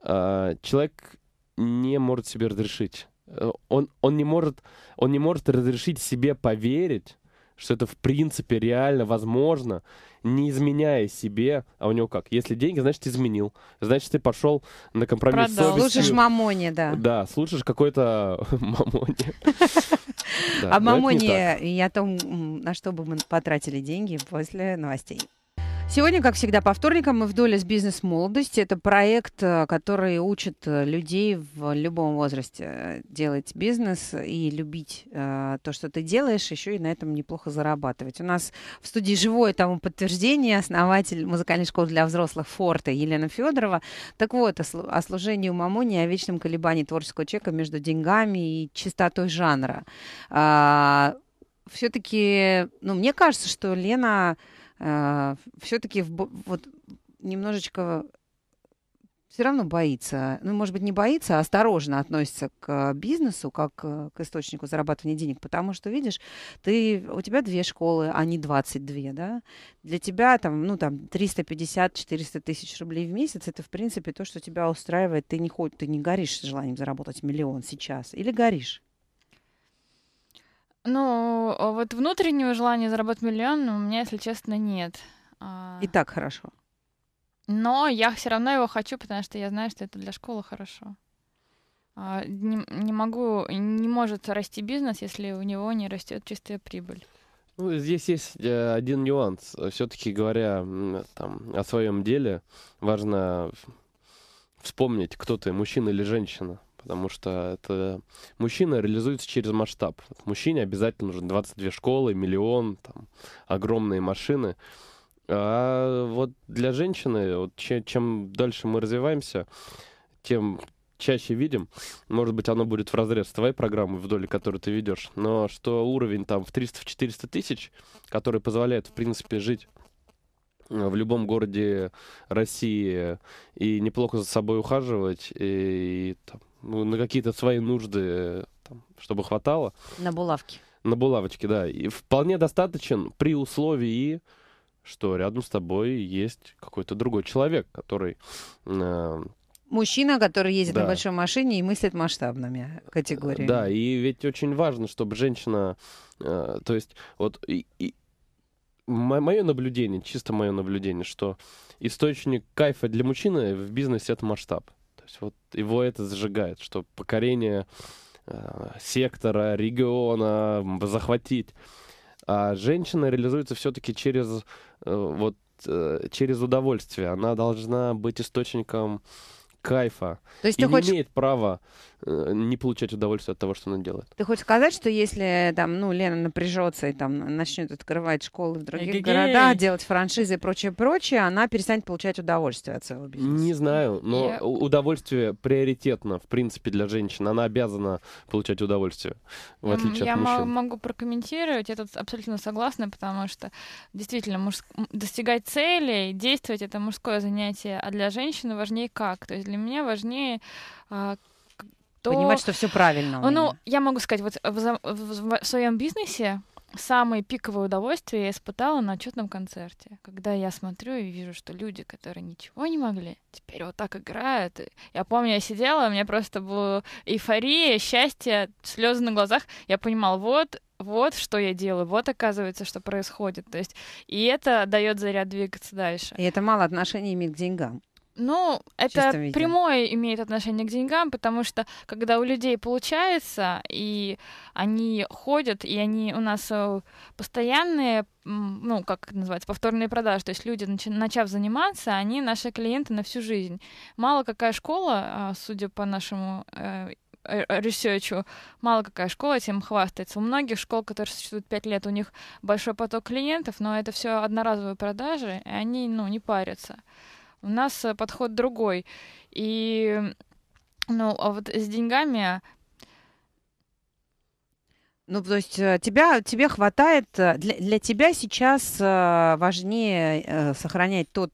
э, человек не может себе разрешить. Э, он, он, не может, он не может разрешить себе поверить, что это в принципе реально возможно, не изменяя себе, а у него как? Если деньги, значит, изменил. Значит, ты пошел на компромисс Продал. совестью. Слушаешь мамоне, да. Да, слушаешь какой-то мамоне. О мамоне
и о том, на что бы мы потратили деньги после новостей. Сегодня, как всегда, по вторникам мы в доле с «Бизнес молодости». Это проект, э, который учит э, людей в любом возрасте э, делать бизнес и любить э, то, что ты делаешь, еще и на этом неплохо зарабатывать. У нас в студии живое тому подтверждение основатель музыкальной школы для взрослых «Форта» Елена Федорова. Так вот, о служении умамоне, о вечном колебании творческого человека между деньгами и чистотой жанра. Э, а, Все-таки, ну, мне кажется, что Лена э, а, все-таки вот немножечко все равно боится, ну, может быть, не боится, а осторожно относится к бизнесу, как э, к источнику зарабатывания денег, потому что, видишь, ты, у тебя две школы, а не 22, да? Для тебя там, ну, там, 350-400 тысяч рублей в месяц, это, в принципе, то, что тебя устраивает, ты не, хоть, ты не горишь желанием заработать миллион сейчас, или горишь?
Ну, а вот внутреннего желания заработать миллион у меня, если честно, нет. А,
И так хорошо.
Но я все равно его хочу, потому что я знаю, что это для школы хорошо. А, не, не могу, не может расти бизнес, если у него не растет чистая прибыль.
Ну, здесь есть э, один нюанс. Все-таки говоря там, о своем деле, важно вспомнить, кто ты, мужчина или женщина потому что это мужчина реализуется через масштаб. Мужчине обязательно нужно 22 школы, миллион, там, огромные машины. А вот для женщины, вот чем, чем дальше мы развиваемся, тем чаще видим, может быть, оно будет в разрез с твоей программой, в доле которую ты ведешь, но что уровень там в 300-400 тысяч, который позволяет, в принципе, жить э, в любом городе России и неплохо за собой ухаживать, и, и там, ну, на какие-то свои нужды, э, там, чтобы хватало. На булавки На булавочке, да. И вполне достаточен при условии, что рядом с тобой есть какой-то другой человек, который... Э,
Мужчина, который ездит да. на большой машине и мыслит масштабными категориями. Да,
и ведь очень важно, чтобы женщина, э, то есть вот и, и, мое наблюдение, чисто мое наблюдение, что источник кайфа для мужчины в бизнесе это масштаб. То есть вот его это зажигает, что покорение э, сектора, региона, захватить. А женщина реализуется все-таки через э, вот э, через удовольствие. Она должна быть источником кайфа. То есть и ты не хочешь... имеет права Э, не получать удовольствие от того, что она делает.
Ты хочешь сказать, что если там, ну, Лена напряжется и там начнет открывать школы в других городах, делать франшизы и прочее, прочее, она перестанет получать удовольствие от своего бизнеса?
Не знаю, но Я... удовольствие приоритетно, в принципе, для женщин. Она обязана получать удовольствие, в отличие Я от мужчин. Я
могу прокомментировать, я абсолютно согласна, потому что действительно муж... достигать целей, действовать — это мужское занятие, а для женщины важнее как. То есть для меня важнее а, то... Понимать, что все
правильно. Ну,
я могу сказать, вот в, в, в своем бизнесе самое пиковое удовольствие я испытала на отчетном концерте, когда я смотрю и вижу, что люди, которые ничего не могли, теперь вот так играют. И я помню, я сидела, у меня просто была эйфория, счастье, слезы на глазах. Я понимала, вот вот что я делаю, вот оказывается, что происходит. То есть, и это дает заряд двигаться дальше. И это мало отношения имеет к деньгам. Ну, это прямое имеет отношение к деньгам, потому что когда у людей получается, и они ходят, и они у нас э, постоянные, ну, как это называется, повторные продажи, то есть люди, начав заниматься, они наши клиенты на всю жизнь. Мало какая школа, а, судя по нашему э, э, ресерчу, мало какая школа этим хвастается. У многих школ, которые существуют 5 лет, у них большой поток клиентов, но это все одноразовые продажи, и они, ну, не парятся. У нас э, подход другой. И ну, а вот с деньгами
ну, то есть э, тебя, тебе хватает, э, для, для тебя сейчас э, важнее сохранять тот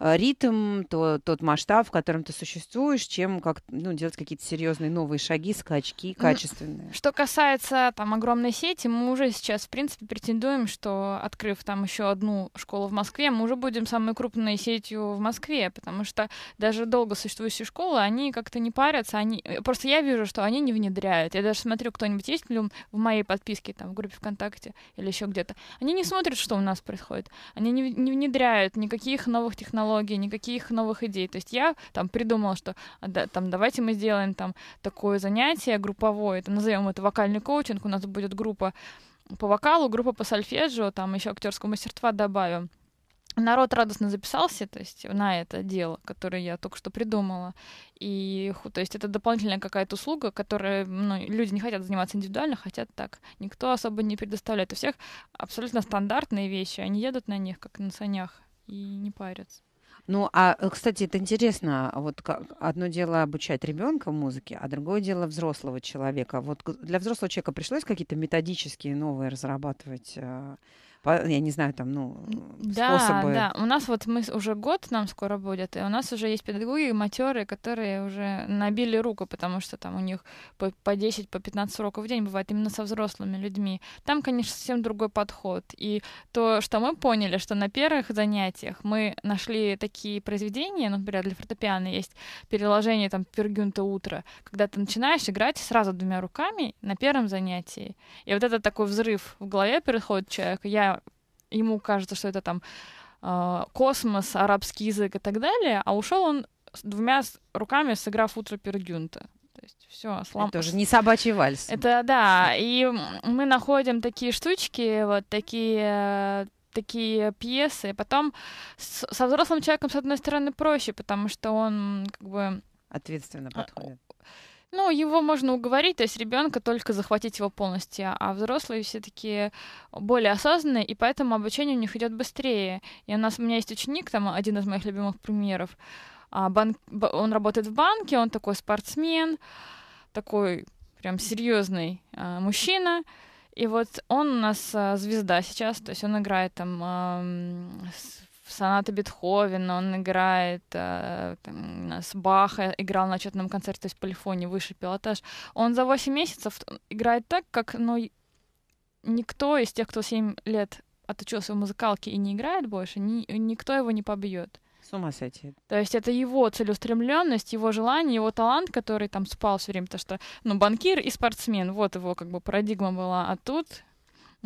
ритм, то, тот масштаб, в котором ты существуешь, чем как, ну, делать какие-то серьезные новые шаги, скачки ну, качественные.
Что касается там огромной сети, мы уже сейчас, в принципе, претендуем, что открыв там еще одну школу в Москве, мы уже будем самой крупной сетью в Москве, потому что даже долго существующие школы, они как-то не парятся, они... Просто я вижу, что они не внедряют. Я даже смотрю, кто-нибудь есть в в моей подписке, там, в группе ВКонтакте или еще где-то, они не смотрят, что у нас происходит. Они не, не внедряют никаких новых технологий, никаких новых идей. То есть я там придумала, что а, да, там, давайте мы сделаем там такое занятие групповое, назовем это вокальный коучинг, у нас будет группа по вокалу, группа по сольфеджио, там еще актерского мастерства добавим народ радостно записался, то есть на это дело, которое я только что придумала. И то есть это дополнительная какая-то услуга, которая ну, люди не хотят заниматься индивидуально, хотят так. Никто особо не предоставляет. У всех абсолютно стандартные вещи, они едут на них как на санях и не парятся.
Ну, а, э, кстати, это интересно. А вот как, одно дело обучать ребенка музыке, а другое дело взрослого человека. Вот для взрослого человека пришлось какие-то методические новые разрабатывать э, я не знаю, там, ну, да, способы. Да,
у нас вот мы уже год нам скоро будет, и у нас уже есть педагоги, матеры, которые уже набили руку, потому что там у них по, по 10, по 15 уроков в день бывает именно со взрослыми людьми. Там, конечно, совсем другой подход. И то, что мы поняли, что на первых занятиях мы нашли такие произведения, ну, например, для фортепиано есть переложение там «Пергюнта утро», когда ты начинаешь играть сразу двумя руками на первом занятии. И вот это такой взрыв в голове переходит человек. Я ему кажется, что это там э, космос, арабский язык и так далее, а ушел он двумя руками, сыграв утро Пердюнта. То есть все, слам... Это уже не
собачий вальс.
Это да, и мы находим такие штучки, вот такие такие пьесы. Потом с, со взрослым человеком, с одной стороны, проще, потому что он как бы...
Ответственно а, подходит.
Ну, его можно уговорить, то есть ребенка только захватить его полностью, а взрослые все таки более осознанные, и поэтому обучение у них идет быстрее. И у нас у меня есть ученик, там один из моих любимых примеров. А, Банк, он работает в банке, он такой спортсмен, такой прям серьезный а, мужчина. И вот он у нас а, звезда сейчас, то есть он играет там в сонаты Бетховена, он играет, э, там, с Баха э, играл на отчетном концерте, то есть полифоне, выше пилотаж. Он за 8 месяцев э, играет так, как, ну, никто из тех, кто 7 лет отучился в музыкалке и не играет больше, ни, э, никто его не побьет.
С ума сойти.
То есть это его целеустремленность, его желание, его талант, который там спал все время, то, что, ну, банкир и спортсмен, вот его как бы парадигма была, а тут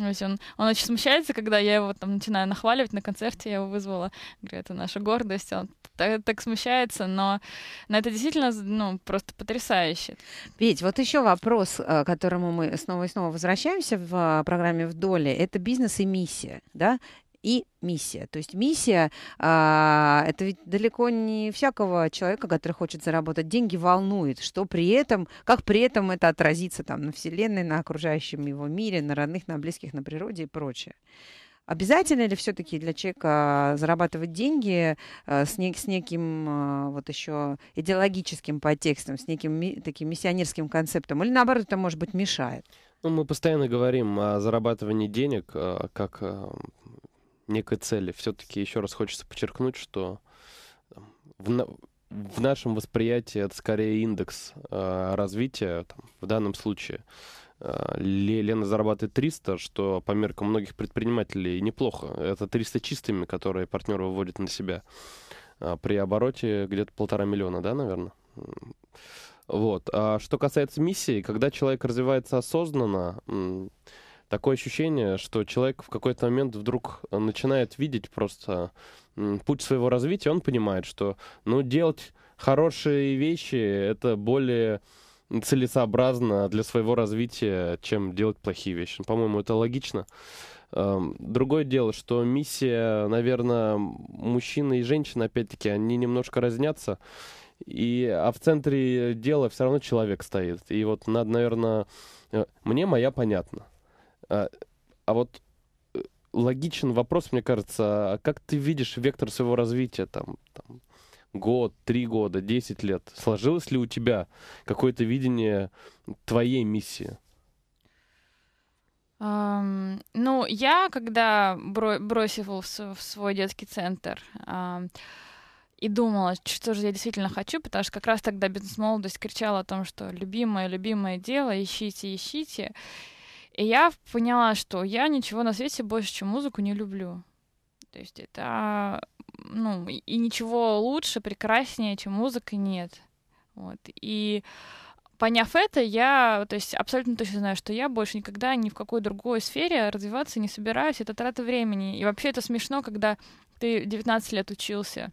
то есть он, он очень смущается, когда я его там начинаю нахваливать на концерте, я его вызвала. Говорю, это наша гордость. Он так, так смущается, но, но это действительно ну, просто потрясающе. Ведь вот еще вопрос, э, к
которому мы снова и снова возвращаемся в а, программе «Вдоль», это бизнес и миссия, да? и миссия. То есть миссия а, это ведь далеко не всякого человека, который хочет заработать деньги, волнует, что при этом, как при этом это отразится там на вселенной, на окружающем его мире, на родных, на близких, на природе и прочее. Обязательно ли все-таки для человека а, зарабатывать деньги а, с, не, с неким а, вот еще идеологическим подтекстом, с неким таким миссионерским концептом? Или наоборот, это, может
быть, мешает? Ну, мы постоянно говорим о зарабатывании денег как некой цели. Все-таки еще раз хочется подчеркнуть, что в, в нашем восприятии это скорее индекс э, развития. Там, в данном случае э, Лена зарабатывает 300, что по меркам многих предпринимателей неплохо. Это 300 чистыми, которые партнер выводит на себя. Э, при обороте где-то полтора миллиона, да, наверное? Вот. А что касается миссии, когда человек развивается осознанно, такое ощущение, что человек в какой-то момент вдруг э, начинает видеть просто путь своего развития, он понимает, что ну, делать хорошие вещи — это более целесообразно для своего развития, чем делать плохие вещи. Ну, по-моему, это логично. Эм, другое дело, что миссия, наверное, мужчины и женщины, опять-таки, они немножко разнятся. И, а в центре дела все равно человек стоит. И вот надо, наверное, э, мне моя понятна. А, а вот э, логичен вопрос, мне кажется, а как ты видишь вектор своего развития там, там год, три года, десять лет? Сложилось ли у тебя какое-то видение твоей миссии?
Um, ну, я, когда бро- бросила в, в свой детский центр, uh, и думала, что же я действительно хочу, потому что как раз тогда бизнес-молодость кричала о том, что любимое, любимое дело, ищите, ищите. И я поняла, что я ничего на свете больше, чем музыку, не люблю. То есть это, ну, и ничего лучше, прекраснее, чем музыка нет. Вот. И поняв это, я, то есть абсолютно точно знаю, что я больше никогда ни в какой другой сфере развиваться не собираюсь, это трата времени. И вообще это смешно, когда ты 19 лет учился,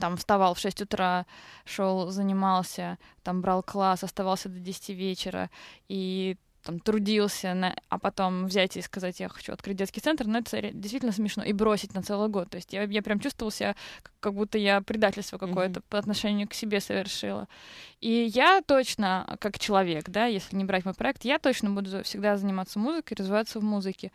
там вставал в 6 утра, шел, занимался, там брал класс, оставался до 10 вечера, и там трудился, на... а потом взять и сказать, я хочу открыть детский центр, но это действительно смешно, и бросить на целый год. То есть я, я прям чувствовала себя, как будто я предательство какое-то mm-hmm. по отношению к себе совершила. И я точно, как человек, да, если не брать мой проект, я точно буду всегда заниматься музыкой, развиваться в музыке.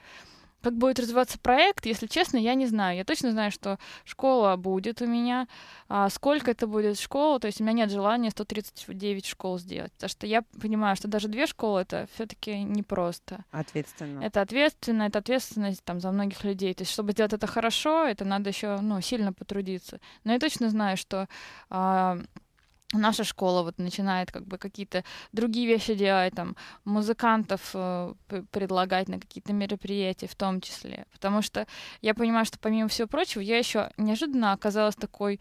Как будет развиваться проект, если честно, я не знаю. Я точно знаю, что школа будет у меня. А сколько это будет школ, то есть у меня нет желания 139 школ сделать. Потому что я понимаю, что даже две школы это все таки непросто.
Ответственно. Это
ответственно, это ответственность там, за многих людей. То есть, чтобы сделать это хорошо, это надо еще ну, сильно потрудиться. Но я точно знаю, что а, наша школа вот начинает как бы какие-то другие вещи делать, там, музыкантов э, предлагать на какие-то мероприятия в том числе. Потому что я понимаю, что помимо всего прочего, я еще неожиданно оказалась такой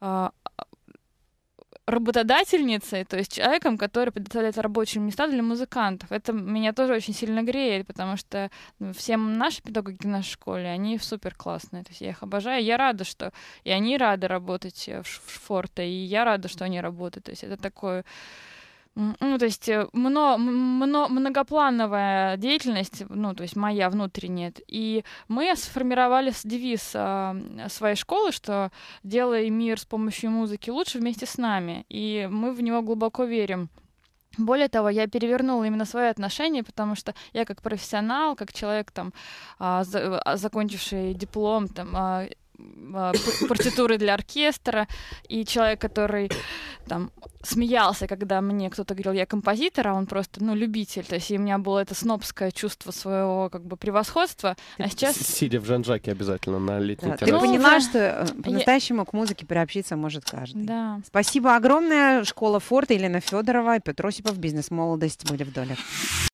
э, работодательницей, то есть человеком, который предоставляет рабочие места для музыкантов. Это меня тоже очень сильно греет, потому что ну, все наши педагоги в нашей школе, они супер классные, то есть я их обожаю, я рада, что и они рады работать э, в, в Форте, и я рада, что они работают, то есть это такое ну, то есть э, мно, мно, многоплановая деятельность, ну, то есть моя внутренняя. И мы сформировали девиз э, своей школы, что «Делай мир с помощью музыки лучше вместе с нами». И мы в него глубоко верим. Более того, я перевернула именно свое отношение, потому что я как профессионал, как человек, там, а, а, закончивший диплом, там, а, партитуры для оркестра, и человек, который там смеялся, когда мне кто-то говорил, я композитор, а он просто, ну, любитель. То есть и у меня было это снобское чувство своего как бы превосходства. А сейчас...
Сидя в жанжаке обязательно на летней да, террасе. Ты понимаешь, что
э, по-настоящему я... к музыке приобщиться может каждый. Да. Спасибо огромное. Школа Форта, Елена Федорова и Петросипов. Бизнес-молодость были в доле.